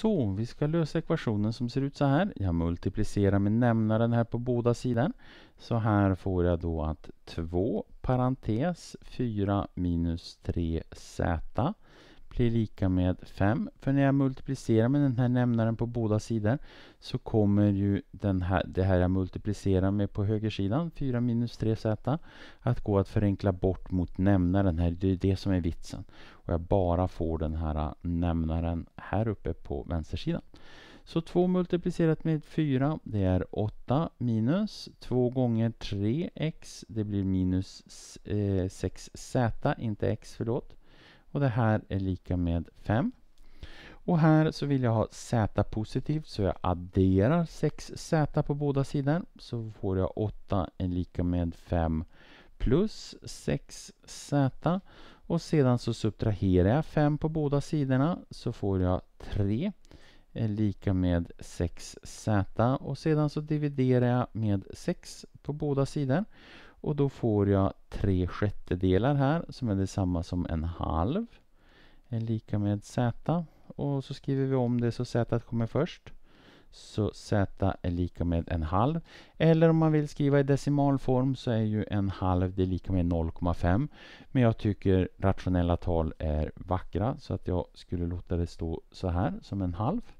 Så vi ska lösa ekvationen som ser ut så här. Jag multiplicerar med nämnaren här på båda sidor. Så här får jag då att 2 parentes 4 minus 3z blir lika med 5. För när jag multiplicerar med den här nämnaren på båda sidor så kommer ju den här, det här jag multiplicerar med på högersidan, 4 minus 3z, att gå att förenkla bort mot nämnaren här. Det är det som är vitsen. Och jag bara får den här nämnaren här uppe på vänstersidan. Så 2 multiplicerat med 4 det är 8 minus 2 gånger 3x det blir minus 6z, eh, inte x förlåt. Och det här är lika med 5. Och här så vill jag ha z positivt så jag adderar 6z på båda sidor. Så får jag 8 är lika med 5 plus 6z. Och sedan så subtraherar jag 5 på båda sidorna så får jag 3 är lika med 6z och sedan så dividerar jag med 6 på båda sidor och då får jag tre sjättedelar här som är detsamma som en halv. Är lika med z. Och så skriver vi om det så z kommer först. Så z är lika med en halv. Eller om man vill skriva i decimalform så är ju en halv det lika med 0,5. Men jag tycker rationella tal är vackra så att jag skulle låta det stå så här som en halv.